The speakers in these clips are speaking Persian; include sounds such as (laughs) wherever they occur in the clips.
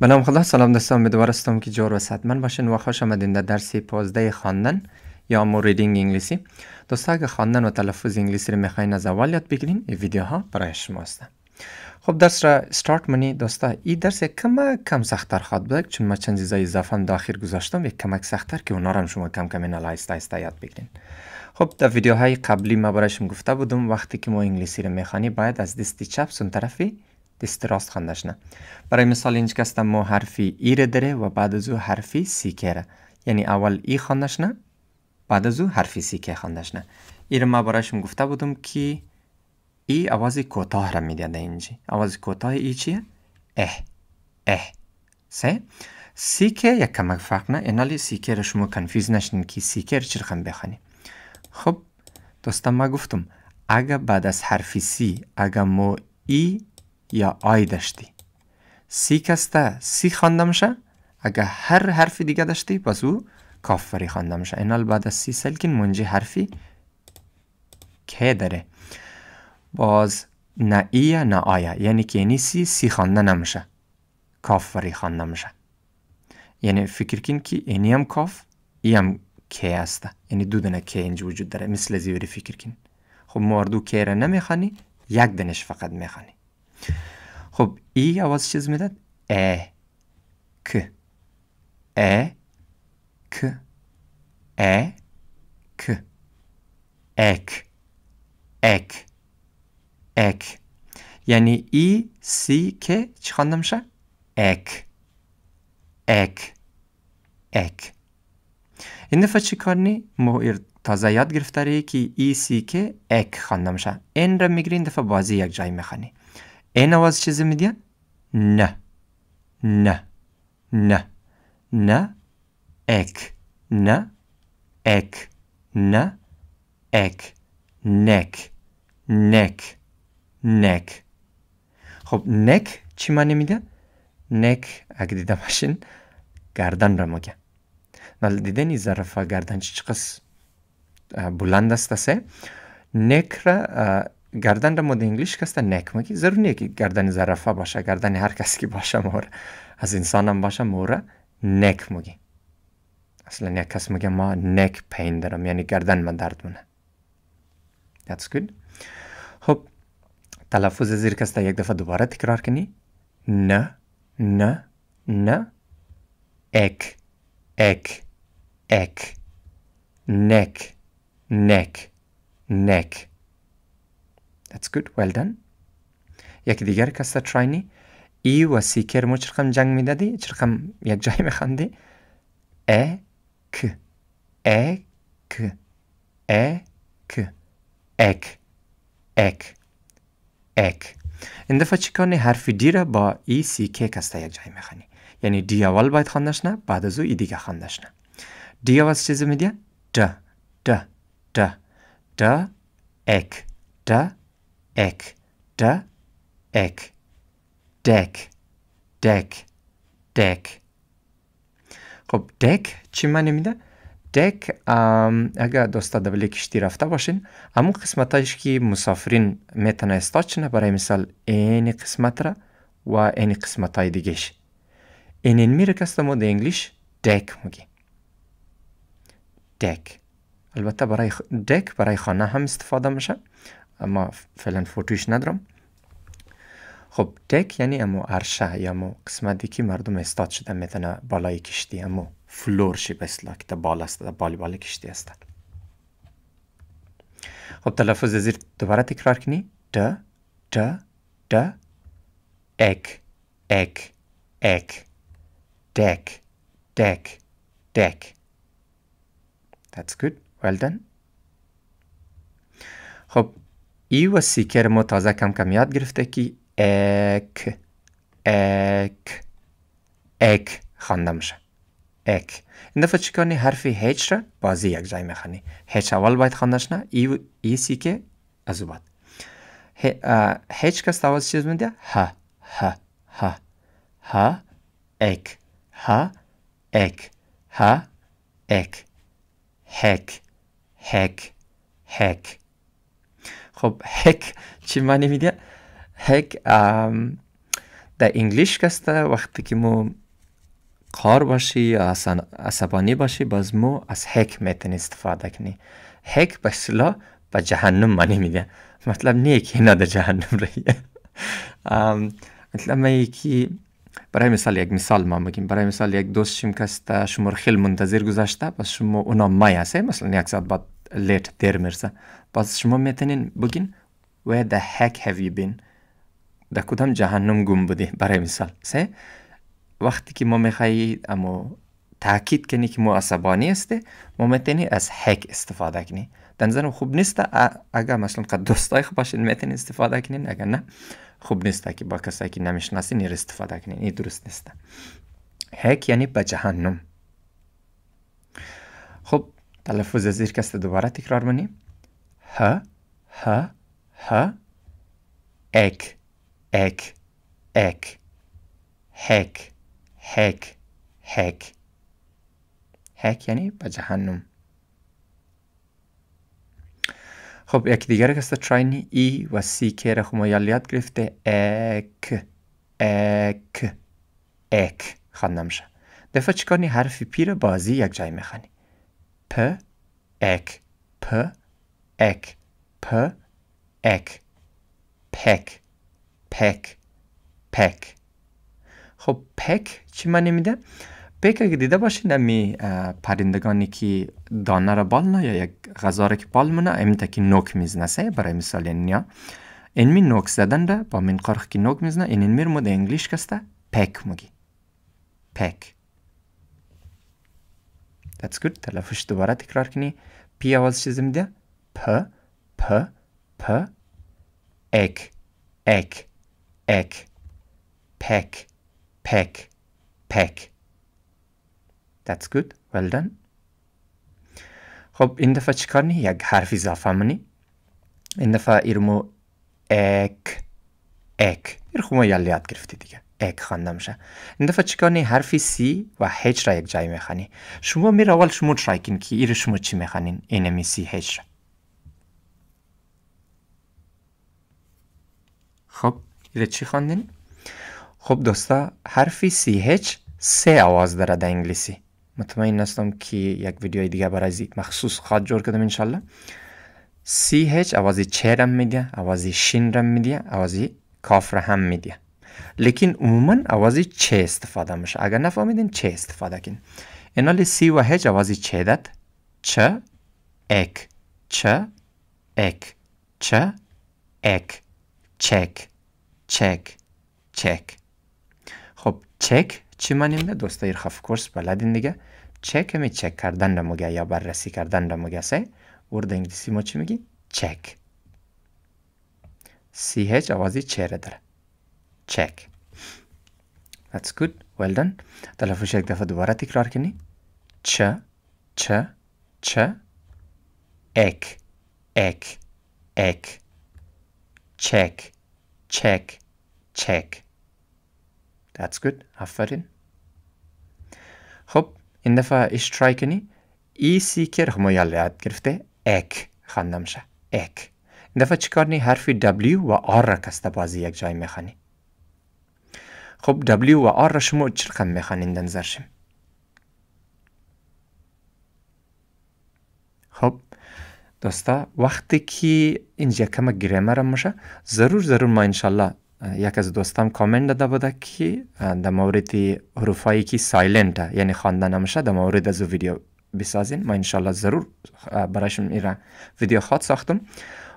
به نام خدا سلام دوستان به هستم که جور و صدمن باشین و خوش آمدین در درس 15 خواندن یا مو انگلیسی دوستا اگه خواندن و تلفظ انگلیسی رو میخواین از اول یاد بگیرین این ویدیوها برای شما خب درس را استارت منی دوستا این درس کم کم سخت‌تر خواهد بود چون ما چند چیزای اضافه داخل گذاشتم یک کمک سخت‌تر که اونا هم شما کم کم اینا آهسته یاد بگیرین خب در ویدیوهای قبلی ما برایشم گفته بودم وقتی که ما انگلیسی رو میخوانی باید از دستی چپ اون طرفی راست راست نه برای مثال اینج کسته ما حرفی ای را داره و بعد از او حرفی سیکه را یعنی اول ای خوندش بعد از او حرفی سیکه که نه ای را ما برایش گفته بودم که ای آوازی کوتاه را میدهده اینجی آوازی کوتاه ای چیه اه اه سه سیکه یک کمک فرق نه اینالی سیکه را شما کنفیز نشنید که سیکه را چرخم بخانی خب دوستم ما گفتم اگه بعد از حرفی سی اگه مو ای یا آی داشتی سی کسته سی خوانده میشه اگر هر حرفی دیگه داشتی پس او کافری خوانده میشه اینال بعد از سی سلکین منجی حرفی که داره باز نه ایه نه آیا یعنی که یعنی سی سی خوانده نمیشه کافری خوانده میشه یعنی فکر کن که اینی هم کاف ای هم که است یعنی دو دنه که اینجا وجود داره مثل زیوری فکر کن خب ماردو که را نمیخوانی یک دنش فقط میخانی. خب ای آواز چیز میداد ا ک ا ک ا ک اک اک اک یعنی ای سی ک چی خاندم اک اک اک این دفعه چی کار نی؟ تازه یاد گرفتاری که ای سی که اک خاندم میشه این را میگری این دفعه بازی یک جای میخوانی این آواز چیزی میدین؟ نه نه نه نه اک نه اک نه اک نک نک نک خب نک چی معنی میده؟ نک اگه دیدم باشین گردن را میگه ولی دیدنی ظرفه گردن چی قص بلند است است نک را گردن را ما در انگلیش کسته نک مگی ضرور نیه که گردن زرفه باشه گردن هر کسی که باشه مور از انسان هم باشه مور نک مگی اصلا یک کس مگی ما نک پین دارم یعنی گردن ما درد مونه That's good خب تلفظ زیر کسته یک دفعه دوباره تکرار کنی نه نه نه اک اک اک نک نک نک That's good. Well done. یک دیگر کس تراینی ای و سیکر مو چرخم جنگ می دادی. چرخم یک جای میخندی اک اک اک اک اک اک این دفعه چی کنی دی را با ای سی که کسته یک جای خانی یعنی دی اول باید خاندش نه بعد از او ای دیگه خاندش نه دی اول چیزی دیا د د د د اک د اک. de, ek, دک دک دک خب دک چی معنی میده؟ دک اگر دوستا دبلی کشتی رفته باشین همون هایش که مسافرین میتونه استاد برای مثال این قسمت را و این قسمت های دیگهش این این میره ما در انگلیش دک مگی. دک البته برای دک برای خانه هم استفاده میشه اما فعلا فوتوش ندارم خب تک یعنی امو ارشه یا امو قسمتی که مردم استاد شده میتونه بالای کشتی امو فلور شی بسلا که بالا است بالی بالا کشتی است خب تلفظ زیر دوباره تکرار کنی د د د اک اک اک دک دک دک That's good. Well done. خب ای و سیکر ما تازه کم کم یاد گرفته که اک اک اک خوانده میشه اک این دفعه چیکار حرف هیچ را بازی یک جای میخوانی هیچ اول باید خانده نه ای و ای سیکر از او بعد هیچ کس تاواز چیز میده ها ها ها ها اک ها اک ها اک هک هک هک خب هک چی معنی میده هک در انگلیش کسته وقتی که مو کار باشی یا عصبانی باشی باز مو از هک میتونی استفاده کنی هک به اصطلاح به جهنم معنی میده مطلب نیه که اینا در جهنم رهی مطلب من برای مثال یک مثال ما بگیم برای مثال یک دوست شیم کسته شما خیلی منتظر گذاشته پس شما اونا مای هسته مثلا یک ساعت بعد late dermirse. Bas şuma metenin bugün where the heck have you been? در کدام جهنم گم بودی برای مثال سه وقتی که ما میخوایی اما تاکید کنی که ما عصبانی ما میتونی از هک استفاده کنی در نظرم خوب نیست اگر مثلا قد دوستای خوب باشین میتونی استفاده کنین اگر نه خوب نیست که با کسایی که نمیشناسین این استفاده کنین این درست نیست هک یعنی به جهنم خب تلفظ زیر کسته دوباره تکرار منیم ه ه ه اک اک اک هک هک هک هک یعنی به جهنم خب یک دیگر که تراینی ای و سی که را خب ما یاد گرفته اک اک اک خواندم شد دفعه چکانی نی حرف پی بازی یک جای میخوانی p ek p ek p ek پک پک پک خب پک چی معنی میده؟ پک اگه دیده باشین امی پرندگانی که دانه را بال یا یک غذا را که بال مونه نوک که نوک سه برای مثال یعنی یا این می نوک زدن را با من قرخ که نوک میزنه این این میرمو در انگلیش کسته پک مگی پک That's good. دوباره تکرار کنی. P آواز چیز میده؟ P P P اک اک اک پک پک پک That's good. Well done. خب این دفعه چیکار نی؟ یک حرف اضافه منی. این دفعه ایرمو اک اک. ایرخو خب ما یاد گرفتی دیگه. اک خوانده میشه این دفعه چیکار حرفی سی و هچ را یک جای میخوانی شما میره اول شما ترای که ایره شما چی میخوانین اینمی سی هچ را خب ایره چی خواندین خب دوستا حرفی سی هچ سه آواز داره در انگلیسی مطمئن هستم که یک ویدیو دیگه برای مخصوص خواهد جور کدم انشالله سی هچ آوازی چه رم میده آوازی شین رم میده آوازی کاف را هم میده لیکن عموما اوازی چه استفاده میشه اگر نفهمیدین چه استفاده کن اینال سی و هج اوازی چه داد چه اک چه اک چه اک چک چک چک خب چک چی منیم دوستا دوستای خف کورس بلدین دیگه چک می یعنی چک کردن را مگه یا بررسی کردن را مگه سه ورد انگلیسی ما چی میگی چک سی هج اوازی چه داره چک that's good well done تلفظش یک دفعه دوباره تکرار کنی چ چ چ اک اک اک چک، چک، چک. that's good آفرین خب این دفعه ایش ترای کنی ای سی که رقم خب یاد گرفته اک خاندم شه اک این دفعه چکار نی حرفی W و R را کسته بازی یک جای میخانی خب W و R را شما چرقم میخوانید در خب دوستا وقتی که اینجا کم گرامر میشه ضرور ضرور ما انشالله یک از دوستام کامنت داده بوده که در مورد حروفایی که سایلنت یعنی خوانده نمیشه در مورد از ویدیو بسازین ما انشالله ضرور برایشون این ویدیو خود ساختم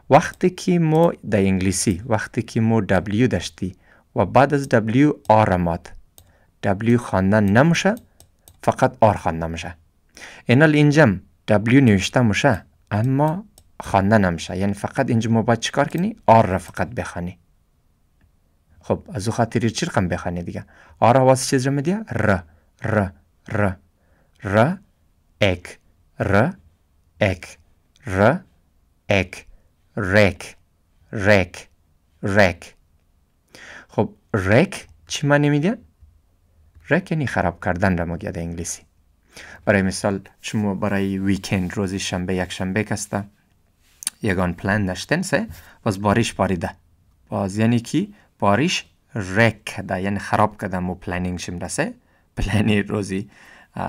وقتی که ما در انگلیسی وقتی که ما W داشتی و بعد از W آرمات W خواندن نمیشه فقط آر خانده میشه اینال اینجم W نوشته میشه اما خانده نمیشه یعنی فقط اینجا ما باید چیکار کنی آر را فقط بخوانی خب از او خاطر چی رقم بخانی دیگه آر آواز چیز رو میدیه ر ر ر ر اک ر اک ر اک رک رک رک خب، رک چی معنی میده؟ رک یعنی خراب کردن را مگید در انگلیسی برای مثال شما برای ویکند روزی شنبه یک شنبه کسته یگان پلان داشتن سه باز باریش باریده باز یعنی کی باریش رک کده یعنی خراب کده مو پلانینگ شم رسه پلانی روزی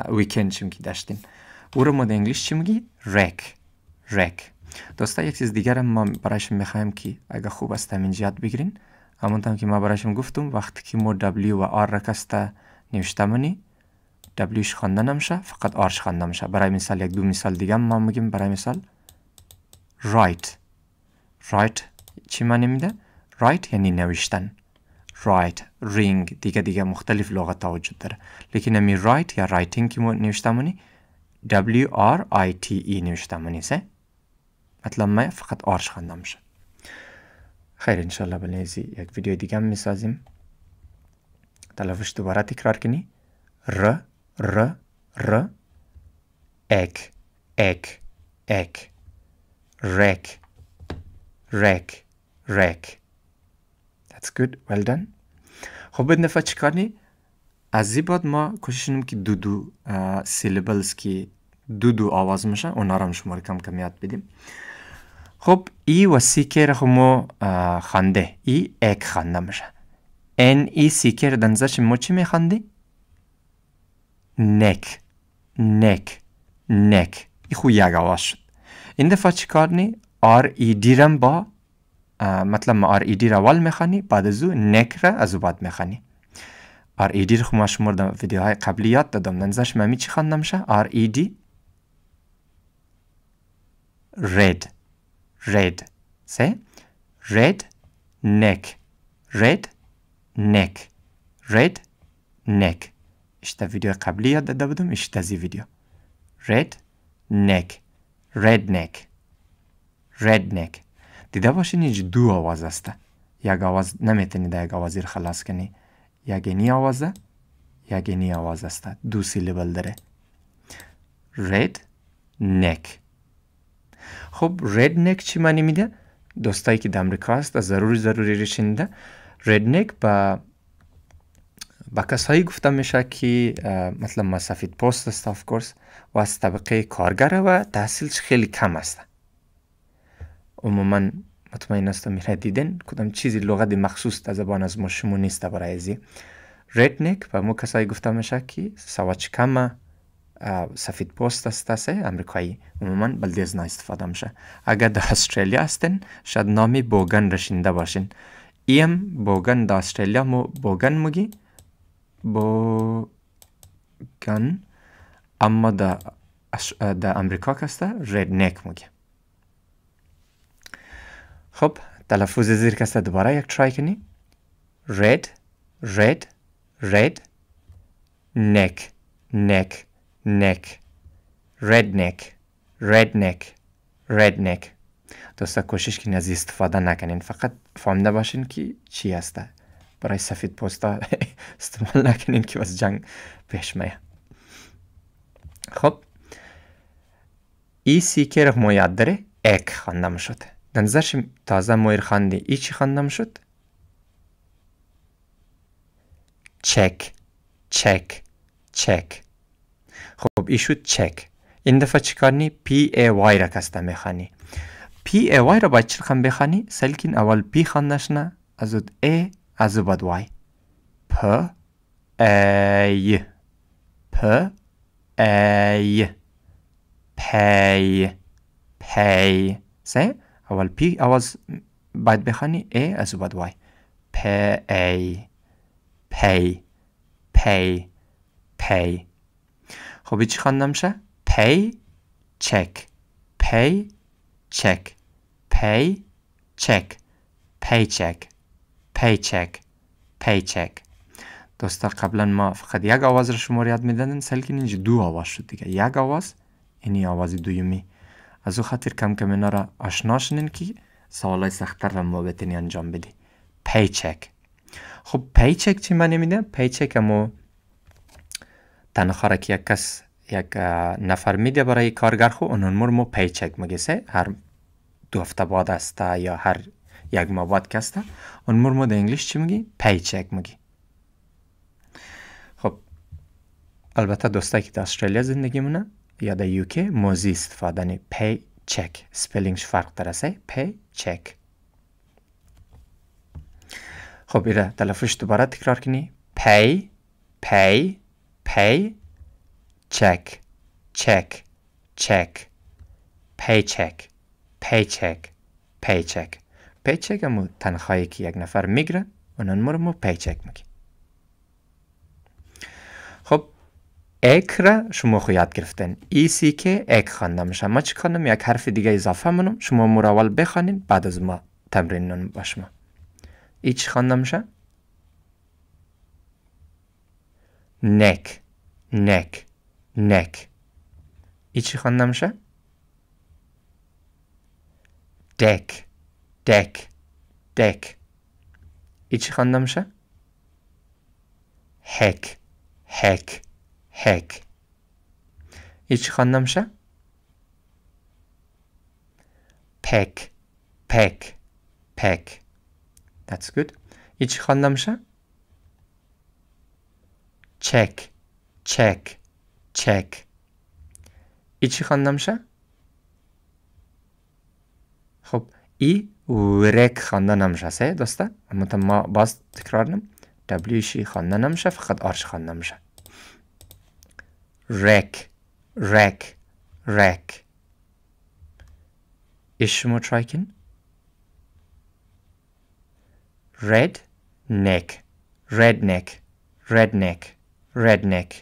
ویکند شم که داشتین او رو ما در انگلیش چی رک رک دوستا یک چیز دیگر ما برایش میخوایم که اگه خوب است همین بگیرین همونطور که ما برایشم گفتم وقتی که ما W و R را کسته نوشته W ش خوانده نمیشه فقط ش خوانده میشه برای مثال یک دو مثال دیگه ما میگیم برای مثال write write چی معنی میده write یعنی نوشتن write ring دیگه دیگه مختلف لغت ها وجود داره لیکن امی write یا writing که ما نوشته مونی W R I T E نوشته سه مطلب ما فقط ش خوانده میشه خیر انشالله به نیزی یک ویدیو دیگه هم میسازیم تلفش دوباره تکرار کنی ر ر ر اک اک اک رک رک رک That's good, well done. خب بدنا فا چیکار نی؟ از این بعد ما کوشش نیم که دو دو سیلیبلز که دو دو آواز میشن اونا رو هم کم کمیات بدیم. خب ای و سیکر مو خانده ای اک خانده میشه این ای سیکر دنزش مو چی خانده؟ نک نک نک ای خو یک آواز شد این دفعه چی کار نی؟ آر ای دی رم با مطلب ما آر ای دی را ول خانی بعد از اون نک را از بعد مخانی. آر ای دی رو خوما شمور در ویدیوهای قبلی یاد دادم دنزش ممی چی خانده مشه؟ آر ای دی رید red ise red neck, red neck, red neck. İşte video kabliye da dedim işte zi video. Red neck, red neck, red neck. Dida başın hiç du avaz asta. Ya gavaz ne metini de ya gavazir halas keni. Ya geni avaza, ya geni avaz asta. Du silibaldere. Red neck. خب نک چی معنی میده دوستایی که در امریکا هست از ضروری ضروری رشنده نک با با کسایی گفته میشه که مثلا ما سفید پست است آف کورس و از طبقه کارگر و تحصیلش خیلی کم است عموما مطمئن هستم میره دیدن کدام چیزی لغت مخصوص در زبان از ما شما نیست برای ازی نک و ما کسایی گفته میشه که سواد کمه سفید پوست است سه امریکایی عموما نه استفاده میشه اگر در استرالیا هستن، شاید نامی بوگن رشینده باشین ایم بوگن در استرالیا مو بوگن مگی بوگن اما در امریکا کسته رید نیک مگی خب تلفظ زیر کسته دوباره یک ترای کنی رید رید رید نک نک neck neck red neck دوستا کوشش کنید از استفاده نکنین فقط فهمیده باشین که چی هسته برای سفید پوستا (laughs) استعمال نکنین که از جنگ پیش میه خب ای سی که رخ یاد داره اک خواندم شد دنزرش تازه مویر خانده ای چی خواندم شد چک چک چک خب ای شد چک این دفعه چیکار پی ای وای را کستا میخانی. پی ای وای را باید چرخم بخانی؟ سلکین اول پی خاندش نه از اود ای از او باد وای پ ای پ ای پی پی سه اول پی اواز باید بخانی ای از او باد وای پ ای پی پی پی خب چی پی چک پی چک پی چک پی چک پی چک دوستا قبلا ما فقط یک آواز رو شما یاد میدادن سلکین اینجا دو آواز شد دیگه یک آواز اینی آواز دویمی از او خاطر کم کم اینا را آشنا شنین که های سختتر را ما بتنی انجام بدی چک خب چک چی معنی میده چک امو تنها را که یک کس یک نفر میده برای کارگر خو خب اون مرمو پیچک مگیسه هر دو هفته بعد است یا هر یک ماه بعد کسته اون مرمو در انگلیش چی میگی پیچک مگی خب البته دوستایی که در استرالیا زندگی مونه یا در یوکی موزی استفاده پی چک سپلینگش فرق داره پی چک خب ایره تلفش دوباره تکرار کنی پی پی pay check check check paycheck paycheck paycheck paycheck امو تنخواهی که یک نفر میگیره اونان نمور رو پیچک paycheck خب اک را شما خو یاد گرفتن ای e سی که اک خانده میشه ما چی کنم یک حرف دیگه اضافه منم شما اول بخوانین بعد از ما تمرین نون باشم ای چی خانده میشه neck, neck, neck. Ichi khandamsha? Deck, deck, deck. Ichi khandamsha? Heck, heck, heck. Ichi khandamsha? Pack, pack, pack. That's good. Ichi khandamsha? چک چک چک ای چی خوانده نمیشه؟ خب ای ورک خوانده نمیشه هسته دوسته اما تا ما باز تکرار نم. W چی خوانده نمیشه فقط آرش چی خوانده نمیشه رک رک رک ایش شما رو چرایکن؟ رد نک رد نک رد نک redneck.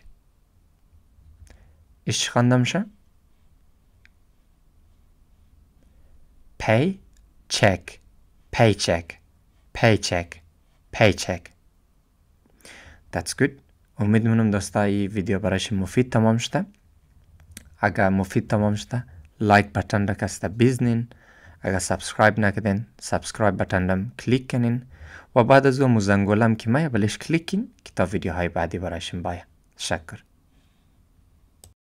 پی pay check چک پی چک That's good امید میکنم دوستا این ویدیو برایش مفید تمام شده اگر مفید تمام شده لایک بٹن را کسته بیزنین اگر سابسکرایب نکدین سابسکرایب بٹن را کلیک کنین و بعد از او مزنگولم که من یا بلش کلیکین که تا ویدیوهای بعدی برایشون باید تشکر